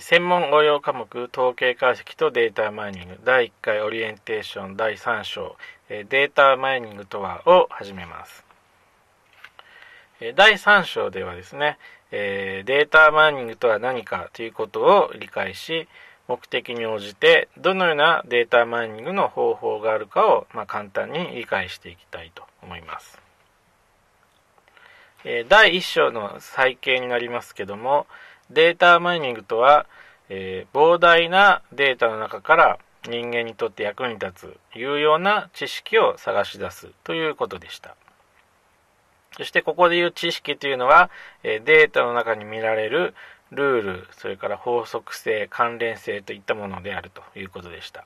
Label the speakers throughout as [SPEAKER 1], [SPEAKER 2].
[SPEAKER 1] 専門応用科目統計解析とデータマイニング第1回オリエンテーション第3章データマイニングとはを始めます第3章ではですねデータマイニングとは何かということを理解し目的に応じてどのようなデータマイニングの方法があるかを、ま簡単に理解していきたいと思います第1章の再掲になりますけどもデータマイニングとは、えー、膨大なデータの中から人間にとって役に立つ有用な知識を探し出すということでした。そしてここでいう知識というのは、えデータの中に見られるルール、それから法則性、関連性といったものであるということでした。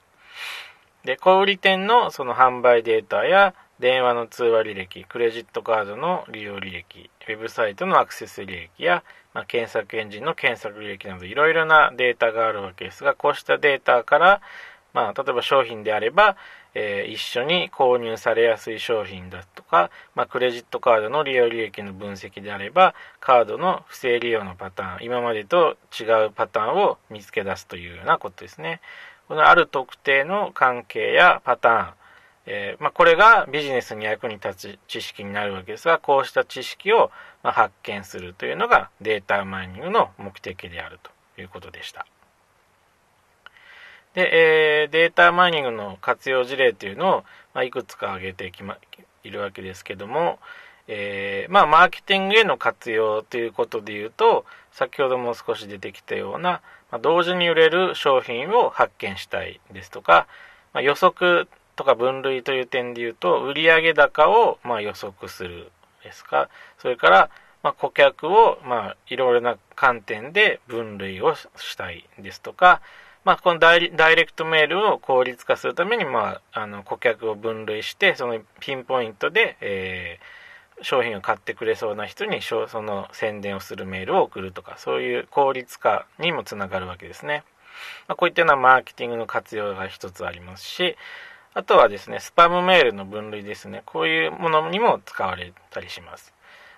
[SPEAKER 1] で、小売店のその販売データや電話の通話履歴、クレジットカードの利用履歴、ウェブサイトのアクセス履歴や、まあ、検索エンジンの検索履歴などいろいろなデータがあるわけですが、こうしたデータから、まあ、例えば商品であれば、えー、一緒に購入されやすい商品だとか、まあ、クレジットカードの利用履歴の分析であれば、カードの不正利用のパターン、今までと違うパターンを見つけ出すというようなことですね。このある特定の関係やパターン、えー、まあ、これがビジネスに役に立つ知識になるわけですがこうした知識をま発見するというのがデータマイニングの目的であるということでした。で、えー、データマイニングの活用事例というのを、まあ、いくつか挙げてき、ま、いるわけですけども、えー、まあ、マーケティングへの活用ということで言うと先ほども少し出てきたような、まあ、同時に売れる商品を発見したいですとか、ま予測とか分類という点で言うと、売上高をま予測するですか、それから、ま顧客をまいろいろな観点で分類をしたいですとか、まあ、このダイレクトメールを効率化するために、まあ、あの顧客を分類してそのピンポイントで、えー、商品を買ってくれそうな人にその宣伝をするメールを送るとかそういう効率化にもつながるわけですね。まあ、こういったようなマーケティングの活用が一つありますし、あとはですね、スパムメールの分類ですね。こういうものにも使われたりします。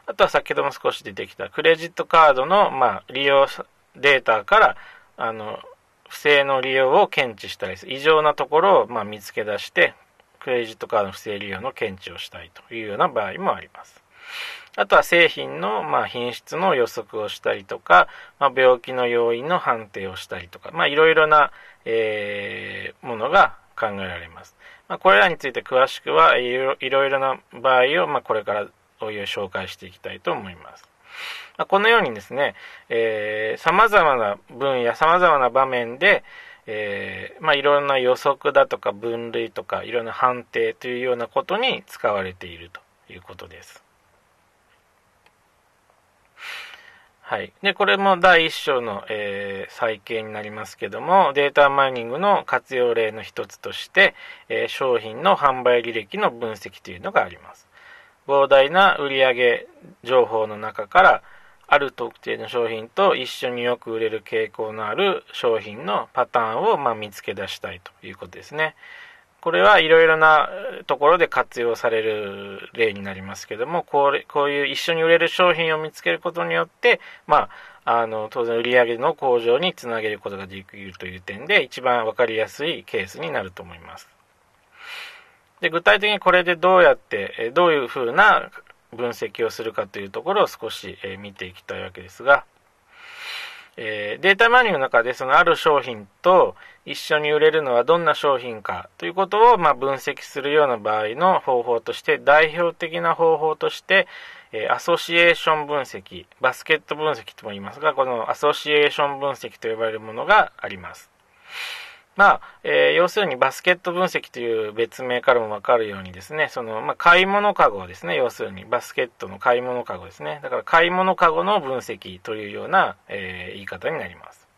[SPEAKER 1] あとは先ほども少し出てきたクレジットカードの、まあ、利用データからあの不正の利用を検知したり異常なところを、まあ、見つけ出してクレジットカードの不正利用の検知をしたいというような場合もあります。あとは製品の、まあ、品質の予測をしたりとか、まあ、病気の要因の判定をしたりとか、まあ、いろいろな、えー、ものが考えられます。まあ、これらについて詳しくはいろいろな場合を、まあ、これからお湯紹介していきたいと思います。まあ、このようにですね、えー、様々な分野、様々な場面で、えー、まあ、いろんな予測だとか分類とかいろんな判定というようなことに使われているということです。はい。で、これも第1章の、えー、再建になりますけども、データマイニングの活用例の一つとして、えー、商品の販売履歴の分析というのがあります。膨大な売上情報の中から、ある特定の商品と一緒によく売れる傾向のある商品のパターンを、まあ、見つけ出したいということですね。これはいろいろなところで活用される例になりますけども、これこういう一緒に売れる商品を見つけることによって、まあ、あの、当然売上の向上につなげることができるという点で、一番分かりやすいケースになると思います。で、具体的にこれでどうやって、どういうふうな分析をするかというところを少し見ていきたいわけですが、えー、データマニューの中でそのある商品と一緒に売れるのはどんな商品かということをまあ、分析するような場合の方法として代表的な方法として、えー、アソシエーション分析バスケット分析とも言いますがこのアソシエーション分析と呼ばれるものがあります。まあ、えー、要するにバスケット分析という別名からもわかるようにですね、その、まあ、買い物かごですね、要するにバスケットの買い物かごですね。だから買い物かごの分析というような、えー、言い方になります。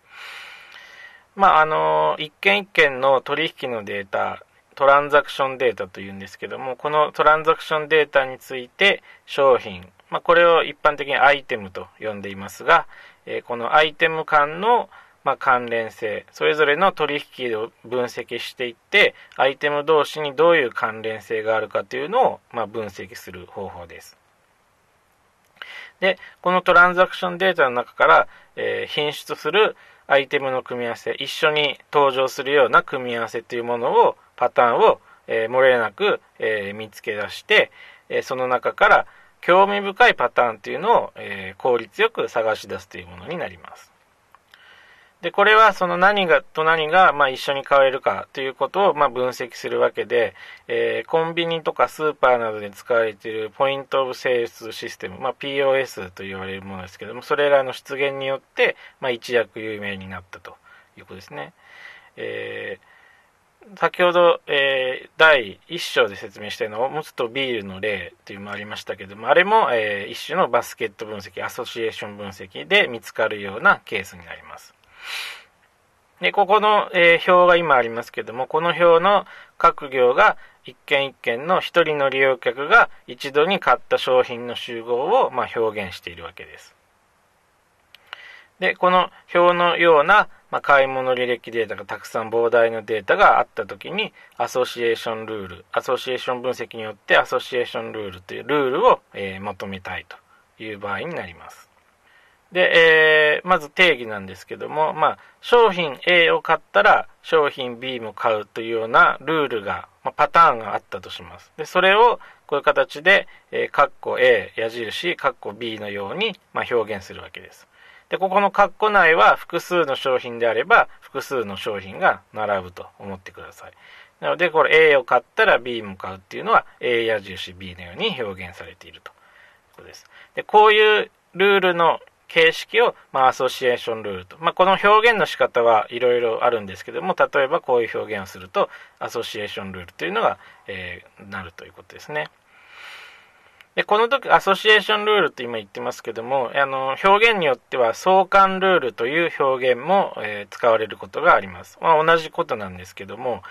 [SPEAKER 1] まあ、あの、一件一件の取引のデータ、トランザクションデータというんですけども、このトランザクションデータについて商品、まあ、これを一般的にアイテムと呼んでいますが、えー、このアイテム間の、まあ、関連性それぞれの取引を分析していってアイテム同士にどういう関連性があるかというのを、まあ、分析する方法です。でこのトランザクションデータの中から、えー、品質するアイテムの組み合わせ一緒に登場するような組み合わせというものをパターンを、えー、漏れなく、えー、見つけ出して、えその中から興味深いパターンというのを、え効率よく探し出すというものになります。で、これはその何がと何がまあ一緒に買えるかということをまあ分析するわけで、えー、コンビニとかスーパーなどで使われているポイントオブセールスシステム、まあ、POS と言われるものですけども、それらの出現によって、まあ、一躍有名になったということですね。えー、先ほど、えー、第1章で説明したいのなおむつとビールの例というのもありましたけども、あれも、えー、一種のバスケット分析、アソシエーション分析で見つかるようなケースになります。で、ここの、えー、表が今ありますけども、この表の各行が一件一件の一人の利用客が一度に買った商品の集合を、まあ、表現しているわけです。で、この表のような、まあ、買い物履歴データがたくさん膨大なデータがあった時に、アソシエーションルール、アソシエーション分析によってアソシエーションルールというルールを、えー、求めたいという場合になります。で、えー、まず定義なんですけども、まあ、商品 A を買ったら商品 B も買うというようなルールが、まあ、パターンがあったとします。で、それをこういう形で、えー、カッコ A 矢印、カッコ B のように、まあ、表現するわけです。で、ここのカッコ内は複数の商品であれば、複数の商品が並ぶと思ってください。なので、これ A を買ったら B も買うっていうのは A 矢印 B のように表現されているということです。で、こういうルールの形式を、まあ、アソシエーションルールと。まあ、この表現の仕方はいろいろあるんですけども、例えばこういう表現をすると、アソシエーションルールというのが、えー、なるということですね。でこの時アソシエーションルールって今言ってますけどもあの表現によっては相関ルールという表現も、えー、使われることがあります、まあ、同じことなんですけども、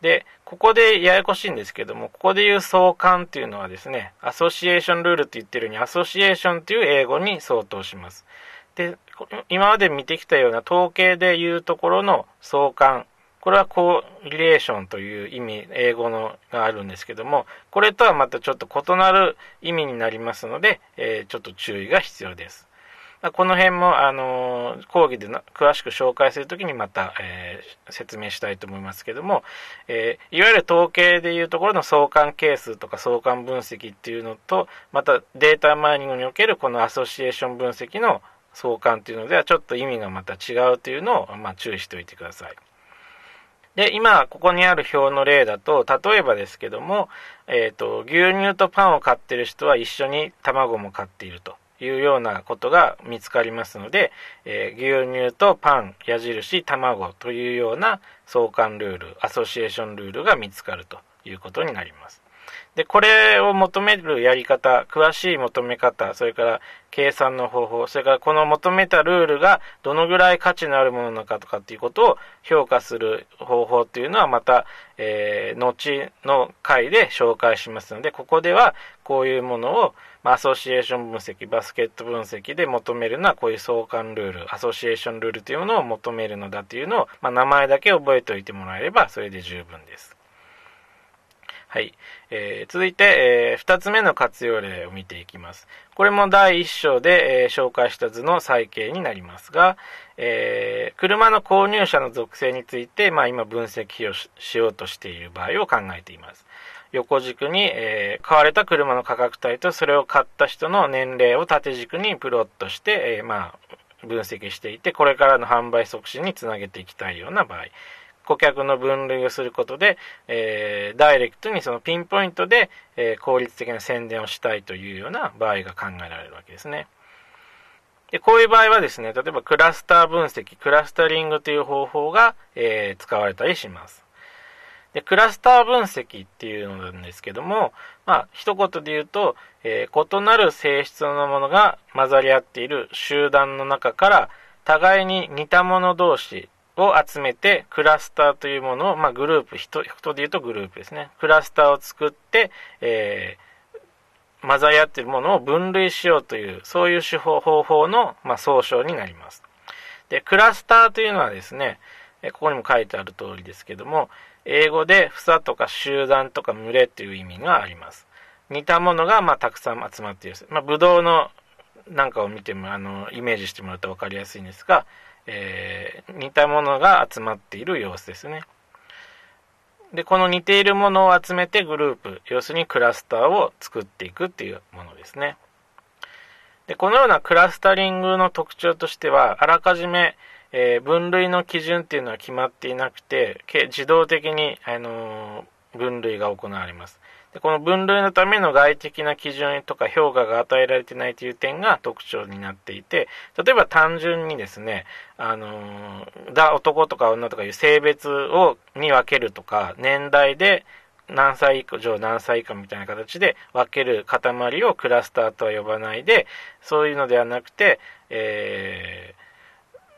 [SPEAKER 1] で、ここでややこしいんですけども、ここで言う相関っていうのはですね、アソシエーションルールって言ってるように、アソシエーションていう英語に相当します。で、今まで見てきたような統計で言うところの相関、これはコーリレーションという意味、英語のがあるんですけども、これとはまたちょっと異なる意味になりますので、えー、ちょっと注意が必要です。まこの辺も、あの講義で詳しく紹介するときにまた、えー、説明したいと思いますけども、えー、いわゆる統計でいうところの相関係数とか相関分析っていうのと、またデータマイニングにおけるこのアソシエーション分析の相関っていうのではちょっと意味がまた違うというのを、まあ、注意しておいてください。で、今、ここにある表の例だと、例えばですけども、えっ、ー、と、牛乳とパンを買ってる人は一緒に卵も買っていると。いうようなことが見つかりますので、えー、牛乳とパン、矢印、卵というような相関ルール、アソシエーションルールが見つかるということになります。で、これを求めるやり方、詳しい求め方、それから計算の方法、それからこの求めたルールがどのぐらい価値のあるものなのかとかっていうことを評価する方法っていうのはまた、えー、後の回で紹介しますので、ここではこういうものを、まアソシエーション分析、バスケット分析で求めるのはこういう相関ルール、アソシエーションルールというものを求めるのだというのを、まあ、名前だけ覚えておいてもらえればそれで十分です。はい。えー、続いて、えー、2つ目の活用例を見ていきます。これも第1章で、えー、紹介した図の再形になりますが、えー、車の購入者の属性について、まあ、今分析をしようとしている場合を考えています。横軸に、えー、買われた車の価格帯とそれを買った人の年齢を縦軸にプロットして、えー、まあ、分析していてこれからの販売促進につなげていきたいような場合顧客の分類をすることで、えー、ダイレクトにそのピンポイントで、えー、効率的な宣伝をしたいというような場合が考えられるわけですね。でこういう場合はですね、例えばクラスター分析、クラスタリングという方法が、えー、使われたりします。でクラスター分析っていうのなんですけども、まあ、一言で言うと、えー、異なる性質のものが混ざり合っている集団の中から、互いに似た者同士を集めてクラスターというものを、まあ、グループ人人で言うとグループですねクラスターを作って、えー、混ざり合っているものを分類しようというそういう手法方法の、まあ、総称になりますでクラスターというのはですねここにも書いてある通りですけども英語で房とか集団とか群れという意味があります似たものが、まあ、たくさん集まっているまあ、ブドウのなんかを見てもあのイメージしてもらうと分かりやすいんですがえー、似たものが集まっている様子ですね。で、この似ているものを集めてグループ、要するにクラスターを作っていくっていうものですね。で、このようなクラスタリングの特徴としては、あらかじめ、えー、分類の基準っていうのは決まっていなくて、自動的に、あのー、分類が行われます。でこの分類のための外的な基準とか評価が与えられてないという点が特徴になっていて、例えば単純にですね、あのだ男とか女とかいう性別をに分けるとか、年代で何歳以上何歳以下みたいな形で分ける塊をクラスターとは呼ばないで、そういうのではなくて、えー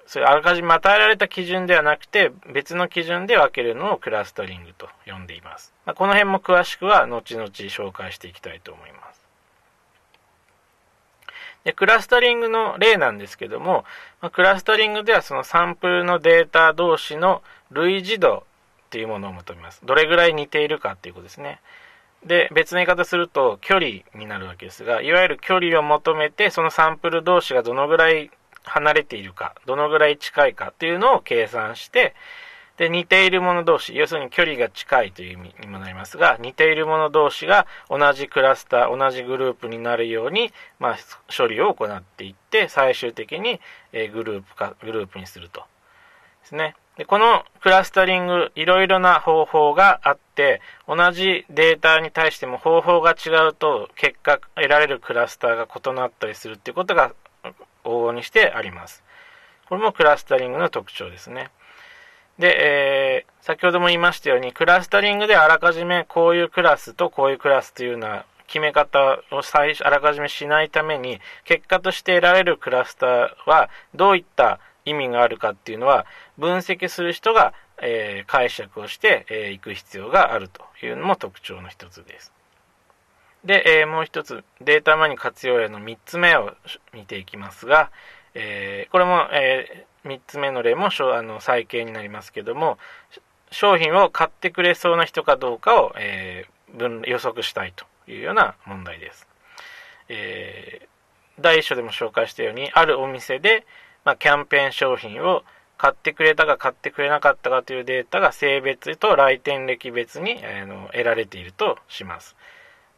[SPEAKER 1] それあらかじめ与えられた基準ではなくて、別の基準で分けるのをクラスタリングと呼んでいます。まあ、この辺も詳しくは後々紹介していきたいと思います。でクラスタリングの例なんですけども、まあ、クラスタリングではそのサンプルのデータ同士の類似度っていうものを求めます。どれぐらい似ているかっていうことですね。で別の言い方すると距離になるわけですがいわゆる距離を求めてそのサンプル同士がどのぐらい離れているか、どのぐらい近いかっていうのを計算して、で、似ているもの同士、要するに距離が近いという意味にもなりますが、似ているもの同士が同じクラスター、同じグループになるように、まあ、処理を行っていって、最終的に、えグループか、グループにすると。ですね。で、このクラスタリング、いろいろな方法があって、同じデータに対しても方法が違うと、結果得られるクラスターが異なったりするっていうことが往々にしてあります。これもクラスタリングの特徴ですね。で、えー、先ほども言いましたように、クラスタリングであらかじめこういうクラスとこういうクラスというような決め方を最あらかじめしないために、結果として得られるクラスターはどういった意味があるかっていうのは、分析する人が、えー、解釈をしてい、えー、く必要があるというのも特徴の一つです。で、えー、もう一つ、データマニ活用への3つ目を見ていきますが、えー、これも、えー、3つ目の例もあの再建になりますけども、商品を買ってくれそうな人かどうかを、え分予測したいというような問題です。え第1章でも紹介したように、あるお店で、まあ、キャンペーン商品を買ってくれたか買ってくれなかったかというデータが性別と来店歴別に、えの得られているとします。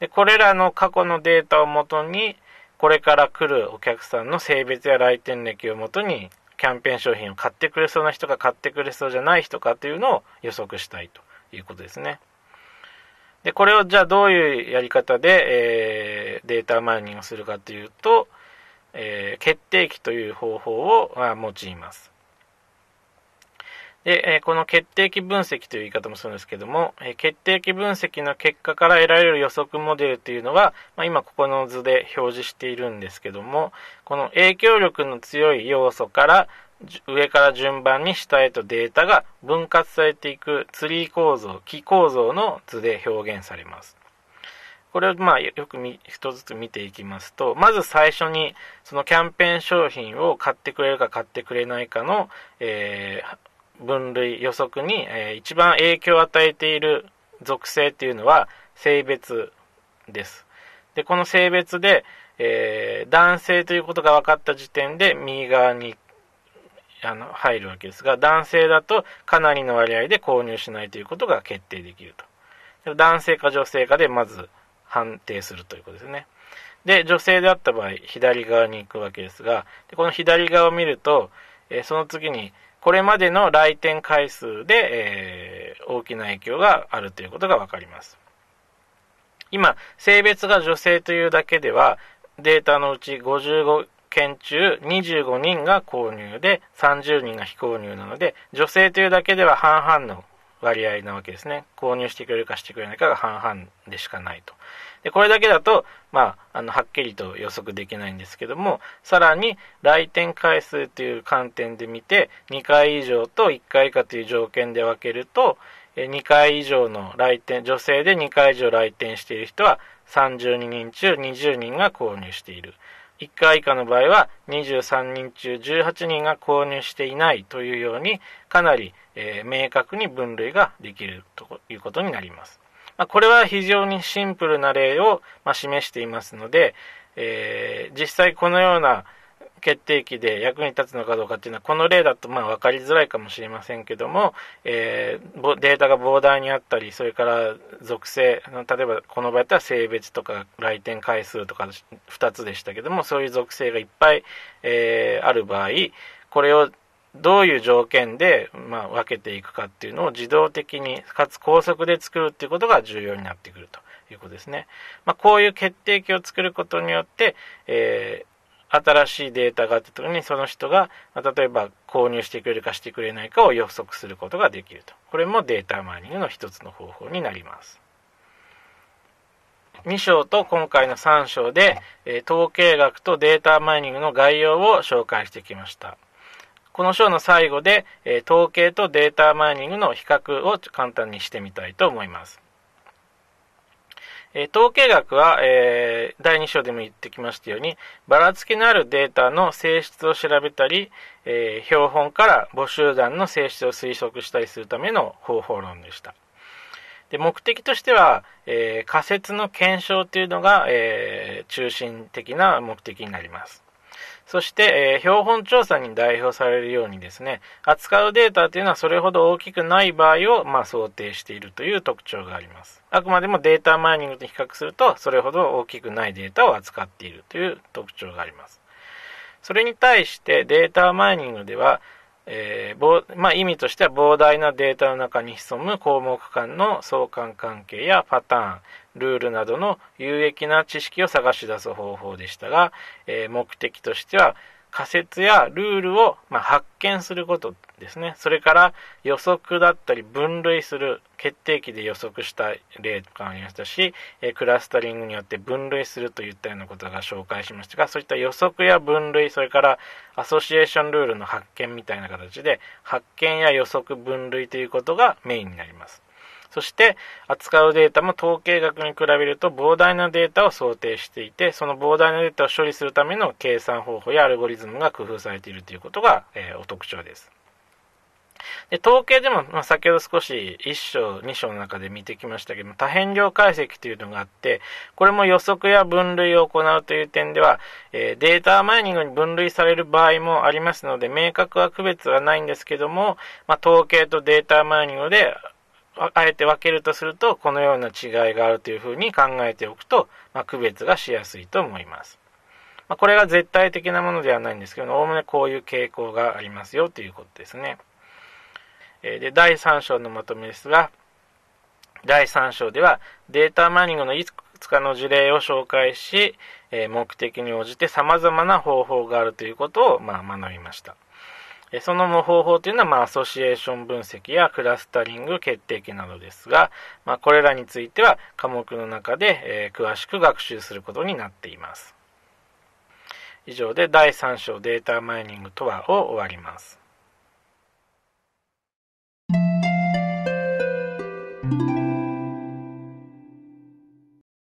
[SPEAKER 1] でこれらの過去のデータをもとにこれから来るお客さんの性別や来店歴をもとにキャンペーン商品を買ってくれそうな人か買ってくれそうじゃない人かというのを予測したいということですね。でこれをじゃあどういうやり方で、えー、データマイニングするかというと、えー、決定機という方法を、まあ、用います。で、えこの決定機分析という言い方もするんですけども、え決定機分析の結果から得られる予測モデルというのが、まあ、今ここの図で表示しているんですけども、この影響力の強い要素から上から順番に下へとデータが分割されていくツリー構造、木構造の図で表現されます。これをまあよく一つずつ見ていきますと、まず最初にそのキャンペーン商品を買ってくれるか買ってくれないかの、えー、分類予測に、えー、一番影響を与えている属性っていうのは性別です。でこの性別で、えー、男性ということが分かった時点で右側にあの入るわけですが男性だとかなりの割合で購入しないということが決定できると男性か女性かでまず判定するということですねで女性であった場合左側に行くわけですがでこの左側を見ると、えー、その次にこれまでの来店回数で、えー、大きな影響があるということがわかります。今、性別が女性というだけでは、データのうち55件中25人が購入で30人が非購入なので、女性というだけでは半々の割合なわけですね。購入してくれるかしてくれないかが半々でしかないと。で、これだけだと、まあ、あの、はっきりと予測できないんですけども、さらに来店回数という観点で見て、2回以上と1回以下という条件で分けると、2回以上の来店、女性で2回以上来店している人は32人中20人が購入している。1回以下の場合は23人中18人が購入していないというように、かなりえー、明確に分類ができるということになります。まあ、これは非常にシンプルな例を、まあ、示していますので、えー、実際このような決定機で役に立つのかどうかっていうのはこの例だとまあ分かりづらいかもしれませんけども、えー、データが膨大にあったりそれから属性例えばこの場合だったら性別とか来店回数とか2つでしたけどもそういう属性がいっぱい、えー、ある場合これをどういう条件で、まあ、分けていくかっていうのを自動的に、かつ高速で作るっていうことが重要になってくるということですね。まあ、こういう決定機を作ることによって、えー、新しいデータがあった時にその人が、まあ、例えば購入してくれるかしてくれないかを予測することができると。これもデータマイニングの一つの方法になります。2章と今回の3章で、えー、統計学とデータマイニングの概要を紹介してきました。この章の最後で、え統計とデータマイニングの比較を簡単にしてみたいと思います。え統計学は、えー、第2章でも言ってきましたようにばらつきのあるデータの性質を調べたり、えー、標本から母集団の性質を推測したりするための方法論でしたで目的としては、えー、仮説の検証というのが、え中心的な目的になりますそして、え標本調査に代表されるようにですね、扱うデータというのはそれほど大きくない場合を、まあ、想定しているという特徴があります。あくまでもデータマイニングと比較すると、それほど大きくないデータを扱っているという特徴があります。それに対してデータマイニングでは、えーまあ、意味としては膨大なデータの中に潜む項目間の相関関係やパターンルールなどの有益な知識を探し出す方法でしたが、えー、目的としては仮説やルールを、まあ、発見することですねそれから予測だったり分類する決定機で予測した例とかありましたし、えクラスタリングによって分類するといったようなことが紹介しましたがそういった予測や分類それからアソシエーションルールの発見みたいな形で発見や予測分類ということがメインになります。そして扱うデータも統計学に比べると膨大なデータを想定していてその膨大なデータを処理するための計算方法やアルゴリズムが工夫されているということが、えー、お特徴です。で統計でも、まあ、先ほど少し1章2章の中で見てきましたけども多変量解析というのがあってこれも予測や分類を行うという点では、えー、データマイニングに分類される場合もありますので明確は区別はないんですけども、まあ、統計とデータマイニングであえて分けるとすると、このような違いがあるというふうに考えておくと、まあ、区別がしやすいと思います。まあ、これが絶対的なものではないんですけど、おおむねこういう傾向がありますよということですね。えで、第3章のまとめですが、第3章ではデータマイニングのいくつかの事例を紹介し、え目的に応じて様々な方法があるということを、まあ、学びました。その方法というのは、まあ、アソシエーション分析やクラスタリング決定機などですが、まあ、これらについては科目の中で、えー、詳しく学習することになっています。以上で第3章データマイニングとはを終わります。